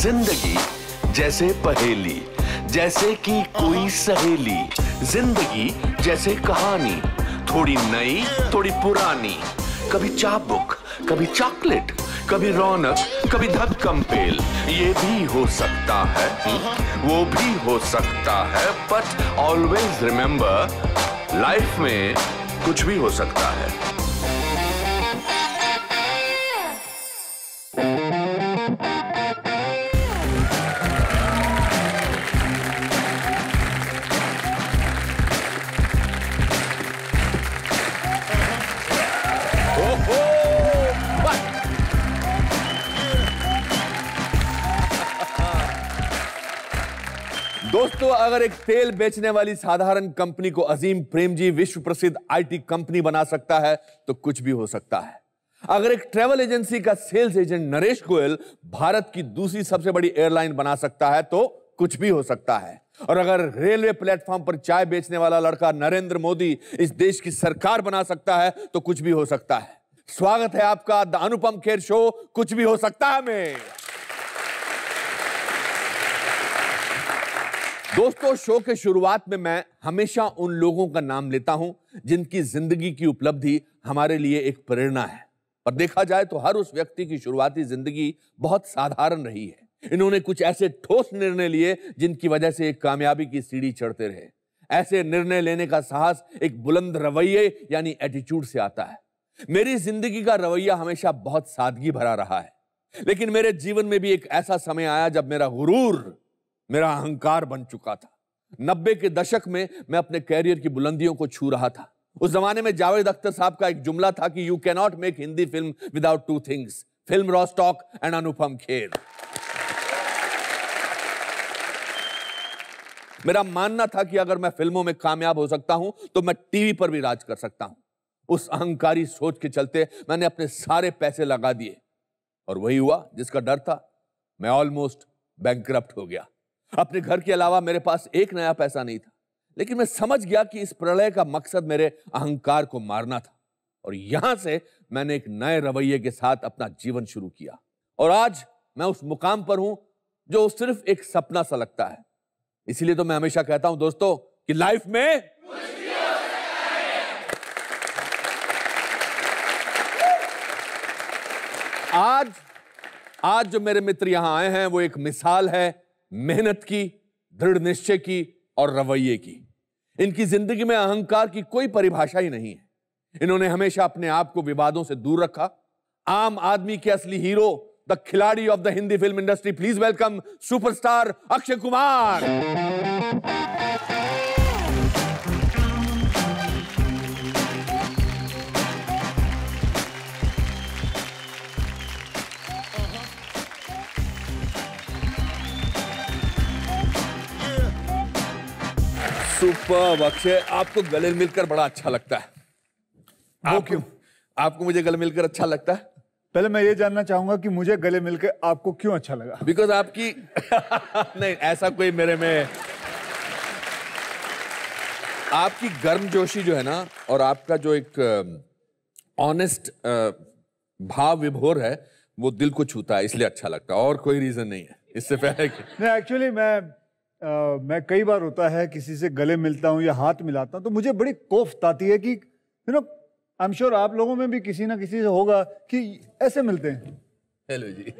जिंदगी जैसे पहेली जैसे कि कोई uh-huh. सहेली जिंदगी जैसे कहानी थोड़ी नई थोड़ी पुरानी कभी चाबुक कभी चॉकलेट कभी रौनक कभी धक्कम पेल ये भी हो सकता है uh-huh. वो भी हो सकता है बट ऑलवेज रिमेंबर लाइफ में कुछ भी हो सकता है दोस्तों अगर एक तेल बेचने वाली साधारण कंपनी को अजीम प्रेम जी विश्व प्रसिद्ध आईटी कंपनी बना सकता है तो कुछ भी हो सकता है अगर एक ट्रेवल एजेंसी का सेल्स एजेंट नरेश गोयल भारत की दूसरी सबसे बड़ी एयरलाइन बना सकता है तो कुछ भी हो सकता है और अगर रेलवे प्लेटफॉर्म पर चाय बेचने वाला लड़का नरेंद्र मोदी इस देश की सरकार बना सकता है तो कुछ भी हो सकता है स्वागत है आपका द अनुपम खेर शो कुछ भी हो सकता है मैं दोस्तों शो के शुरुआत में मैं हमेशा उन लोगों का नाम लेता हूं जिनकी जिंदगी की उपलब्धि हमारे लिए एक प्रेरणा है और देखा जाए तो हर उस व्यक्ति की शुरुआती जिंदगी बहुत साधारण रही है इन्होंने कुछ ऐसे ठोस निर्णय लिए जिनकी वजह से एक कामयाबी की सीढ़ी चढ़ते रहे ऐसे निर्णय लेने का साहस एक बुलंद रवैये यानी एटीट्यूड से आता है मेरी जिंदगी का रवैया हमेशा बहुत सादगी भरा रहा है लेकिन मेरे जीवन में भी एक ऐसा समय आया जब मेरा गुरूर मेरा अहंकार बन चुका था नब्बे के दशक में मैं अपने कैरियर की बुलंदियों को छू रहा था उस जमाने में जावेद अख्तर साहब का एक जुमला था कि you cannot make Hindi film without two things film रॉस्टॉक एंड अनुपम खेर मेरा मानना था कि अगर मैं फिल्मों में कामयाब हो सकता हूं तो मैं टीवी पर भी राज कर सकता हूं उस अहंकारी सोच के चलते मैंने अपने सारे पैसे लगा दिए और वही हुआ जिसका डर था मैं ऑलमोस्ट बैंक हो गया अपने घर के अलावा मेरे पास एक नया पैसा नहीं था लेकिन मैं समझ गया कि इस प्रलय का मकसद मेरे अहंकार को मारना था और यहां से मैंने एक नए रवैये के साथ अपना जीवन शुरू किया और आज मैं उस मुकाम पर हूं जो सिर्फ एक सपना सा लगता है इसीलिए तो मैं हमेशा कहता हूं दोस्तों कि लाइफ में आज आज जो मेरे मित्र यहां आए हैं वो एक मिसाल है मेहनत की दृढ़ निश्चय की और रवैये की इनकी जिंदगी में अहंकार की कोई परिभाषा ही नहीं है इन्होंने हमेशा अपने आप को विवादों से दूर रखा आम आदमी के असली hero the Khiladi of the Hindi film industry please welcome superstar Akshay Kumar super Akshay आपको गले मिलकर बड़ा अच्छा लगता है आप क्यों आपको मुझे गले मिलकर अच्छा लगता है पहले मैं ये जानना चाहूंगा कि मुझे गले मिलकर आपको क्यों अच्छा लगा बिकॉज आपकी नहीं ऐसा कोई मेरे में आपकी गर्म जोशी जो है ना और आपका जो एक ऑनेस्ट भाव विभोर है वो दिल को छूता है इसलिए अच्छा लगता है और कोई रीजन नहीं है इससे पहले नहीं एक्चुअली मैं मैं कई बार होता है किसी से गले मिलता हूँ या हाथ मिलाता हूँ तो मुझे बड़ी कोफ्त आती है कि you know I am sure आप लोगों में भी किसी ना किसी से होगा कि ऐसे मिलते हैं हेलो जी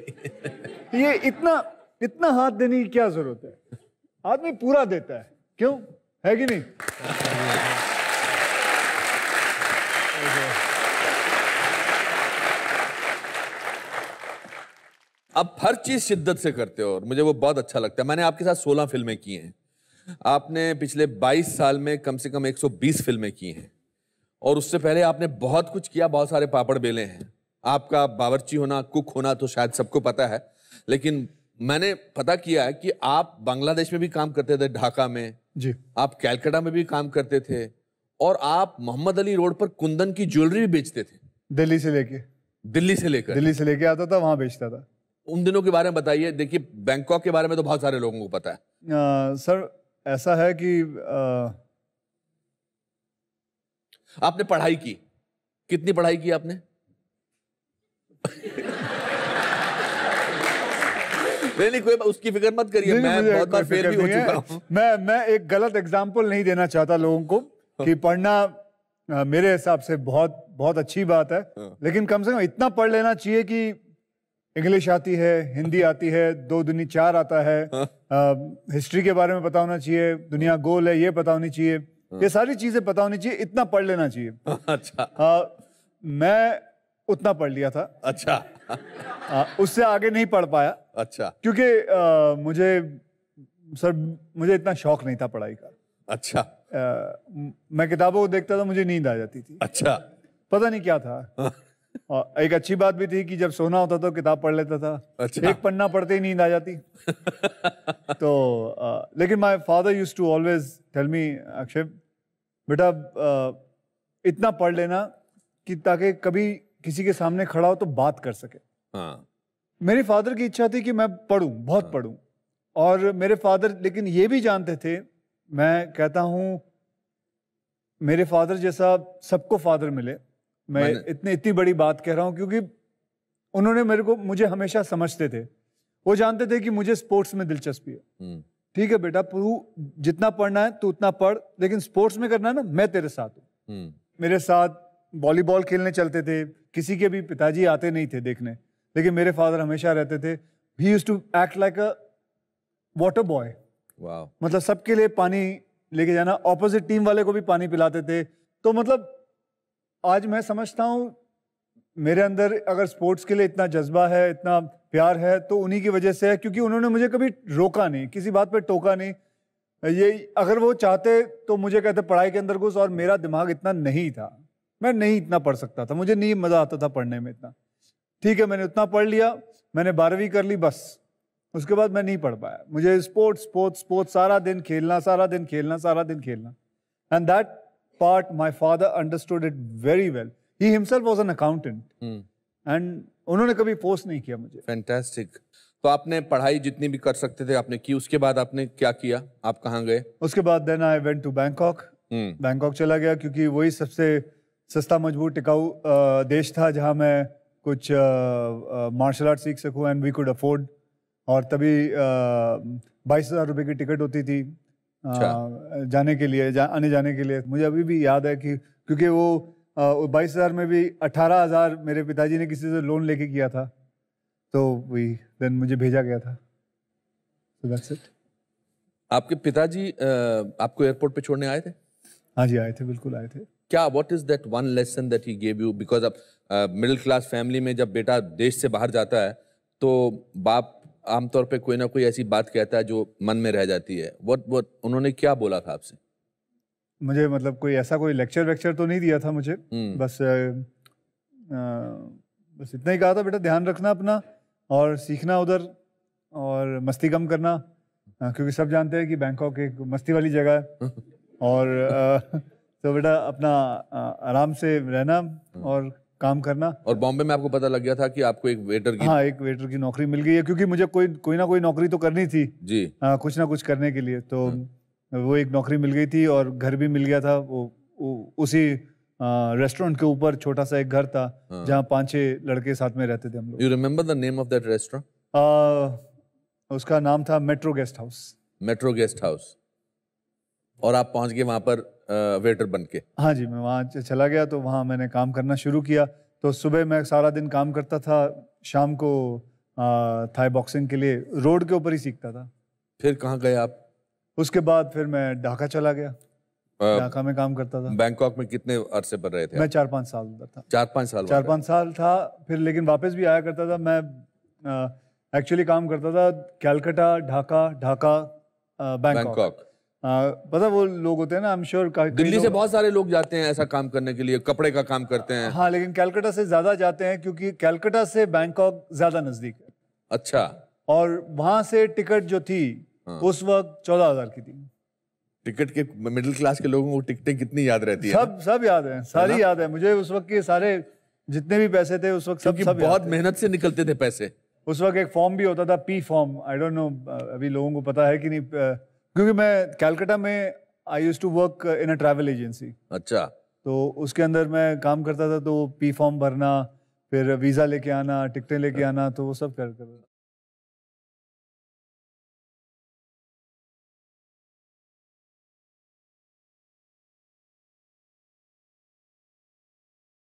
ये इतना इतना हाथ देने की क्या जरूरत है आदमी पूरा देता है क्यों है कि नहीं हाँ, हाँ, हाँ। आप हर चीज शिद्दत से करते हो और मुझे वो बहुत अच्छा लगता है मैंने आपके साथ 16 फिल्में की हैं आपने पिछले 22 साल में कम से कम 120 फिल्में की हैं और उससे पहले आपने बहुत कुछ किया बहुत सारे पापड़ बेले हैं आपका बावर्ची होना कुक होना तो शायद सबको पता है लेकिन मैंने पता किया है कि आप बांग्लादेश में भी काम करते थे ढाका में जी आप कैलकाटा में भी काम करते थे और आप मोहम्मद अली रोड पर कुंदन की ज्वेलरी भी बेचते थे दिल्ली से लेके दिल्ली से लेकर दिल्ली से लेके आता था वहां बेचता था उन दिनों के बारे में बताइए देखिए बैंकॉक के बारे में तो बहुत सारे लोगों को पता है आ, सर ऐसा है कि आ... आपने पढ़ाई की कितनी पढ़ाई की आपने नहीं कोई उसकी फिक्र मत करिए मैं बहुत बार फेल भी हो चुका हूं मैं मैं एक गलत एग्जांपल नहीं देना चाहता लोगों को हाँ। कि पढ़ना मेरे हिसाब से बहुत बहुत अच्छी बात है हाँ। लेकिन कम से कम इतना पढ़ लेना चाहिए कि इंग्लिश आती है हिंदी आती है दो दुनी चार आता है आ, हाँ। हिस्ट्री के बारे में पता होना चाहिए दुनिया हाँ। गोल है ये पता होनी चाहिए हाँ। ये सारी चीजें पता होनी चाहिए इतना पढ़ लेना चाहिए अच्छा आ, मैं उतना पढ़ लिया था अच्छा आ, उससे आगे नहीं पढ़ पाया अच्छा क्योंकि मुझे सर मुझे इतना शौक नहीं था पढ़ाई का अच्छा आ, मैं किताबों को देखता था मुझे नींद आ जाती थी अच्छा पता नहीं क्या था और एक अच्छी बात भी थी कि जब सोना होता तो किताब पढ़ लेता था अच्छा। एक पन्ना पढ़ते ही नींद आ जाती तो आ, लेकिन my father use to always tell me Akshay बेटा इतना पढ़ लेना कि ताकि कभी किसी के सामने खड़ा हो तो बात कर सके हाँ। मेरे फादर की इच्छा थी कि मैं पढ़ूं बहुत हाँ। पढ़ूं और मेरे फादर लेकिन ये भी जानते थे मैं कहता हूं मेरे फादर जैसा सबको फादर मिले मैं इतनी इतनी बड़ी बात कह रहा हूँ क्योंकि उन्होंने मेरे को मुझे हमेशा समझते थे वो जानते थे कि मुझे स्पोर्ट्स में दिलचस्पी है हम्म। ठीक है बेटा तू जितना पढ़ना है तू उतना पढ़ लेकिन स्पोर्ट्स में करना है ना मैं तेरे साथ हूँ हम्म। मेरे साथ वॉलीबॉल खेलने चलते थे किसी के भी पिताजी आते नहीं थे देखने लेकिन मेरे फादर हमेशा रहते थे ही use to act like a water boy मतलब सबके लिए पानी लेके जाना ऑपोजिट टीम वाले को भी पानी पिलाते थे तो मतलब आज मैं समझता हूँ मेरे अंदर अगर स्पोर्ट्स के लिए इतना जज्बा है इतना प्यार है तो उन्हीं की वजह से है क्योंकि उन्होंने मुझे कभी रोका नहीं किसी बात पर टोका नहीं ये अगर वो चाहते तो मुझे कहते पढ़ाई के अंदर घुस और मेरा दिमाग इतना नहीं था मैं नहीं इतना पढ़ सकता था मुझे नहीं मज़ा आता था पढ़ने में इतना ठीक है मैंने उतना पढ़ लिया मैंने बारहवीं कर ली बस उसके बाद मैं नहीं पढ़ पाया मुझे स्पोर्ट्स स्पोर्ट्स स्पोर्ट्स सारा दिन खेलना सारा दिन खेलना सारा दिन खेलना and that part, my father understood it very well. He himself was an accountant. Hmm. And उन्होंने कभी पोस्ट नहीं किया मुझे फैंटास्टिक तो आपने पढ़ाई जितनी भी कर सकते थे आपने की उसके बाद आपने क्या किया आप कहाँ गए उसके बाद then I went to Bangkok Bangkok चला गया क्योंकि वही सबसे सस्ता मजबूत टिकाऊ देश था जहाँ मैं कुछ मार्शल आर्ट सीख सकूँ एंड वी कुड अफोर्ड और तभी बाईस हज़ार रुपये की टिकट होती थी अच्छा। जाने के लिए जा, आने जाने के लिए मुझे अभी भी याद है कि क्योंकि वो बाईस हज़ार में भी अट्ठारह हज़ार मेरे पिताजी ने किसी से लोन लेके किया था तो वही देन मुझे भेजा गया था so that's it. आपके पिताजी आपको एयरपोर्ट पे छोड़ने आए थे हाँ जी आए थे बिल्कुल आए थे क्या what is that one lesson that he gave you because अब मिडिल क्लास फैमिली में जब बेटा देश से बाहर जाता है तो बाप आमतौर पे कोई ना कोई ऐसी बात कहता है जो मन में रह जाती है वो वो उन्होंने क्या बोला था आपसे मुझे मतलब कोई ऐसा कोई लेक्चर वेक्चर तो नहीं दिया था मुझे हम्म। बस आ, बस इतना ही कहा था बेटा ध्यान रखना अपना और सीखना उधर और मस्ती कम करना आ, क्योंकि सब जानते हैं कि बैंकॉक एक मस्ती वाली जगह है और आ, तो बेटा अपना आ, आराम से रहना हाँ। और काम करना और बॉम्बे में आपको पता लग गया था कि आपको एक वेटर की हाँ एक वेटर की नौकरी मिल गई है क्योंकि मुझे कोई कोई ना कोई नौकरी तो करनी थी जी आ, हाँ, कुछ ना कुछ करने के लिए तो हाँ। वो एक नौकरी मिल गई थी और घर भी मिल गया था वो, वो उसी रेस्टोरेंट के ऊपर छोटा सा एक घर था हाँ। जहाँ पांच छह लड़के साथ में रहते थे हम लोग you remember the name of that restaurant उसका नाम था metro guest house metro guest house और आप पहुंच गए वहां पर वेटर बन के हाँ जी मैं वहाँ चला गया तो वहाँ मैंने काम करना शुरू किया तो सुबह मैं सारा दिन काम करता था शाम को थाई बॉक्सिंग के लिए रोड के ऊपर ही सीखता था फिर कहाँ गए आप उसके बाद फिर मैं ढाका चला गया ढाका में काम करता था बैंकॉक में कितने अरसे पर रहे थे मैं चार पाँच साल उधर था चार पाँच साल चार पाँच साल था फिर लेकिन वापस भी आया करता था मैं एक्चुअली काम करता था कैलकटा ढाका ढाका बैंकॉक हाँ, पता वो लोग होते हैं ना आई एम श्योर दिल्ली से बहुत सारे लोग जाते हैं ऐसा काम करने के लिए कपड़े का काम करते हैं हाँ लेकिन कैलकटा से ज्यादा जाते हैं क्योंकि कैलकटा से बैंकॉक ज्यादा नजदीक है अच्छा और वहां से टिकट जो थी हाँ। उस वक्त चौदह हजार की थी टिकट के मिडिल क्लास के लोगों को टिकटें कितनी याद रहती है सब सब याद है सारी याद है मुझे उस वक्त के सारे जितने भी पैसे थे उस वक्त सब सब बहुत मेहनत से निकलते थे पैसे उस वक्त एक फॉर्म भी होता था P form I don't know अभी लोगों को पता है कि नहीं क्योंकि मैं कैलकाटा में I use to work in a travel agency अच्छा तो उसके अंदर मैं काम करता था तो पी फॉर्म भरना फिर वीज़ा लेके आना टिकटें लेके अच्छा। आना तो वो सब कर कर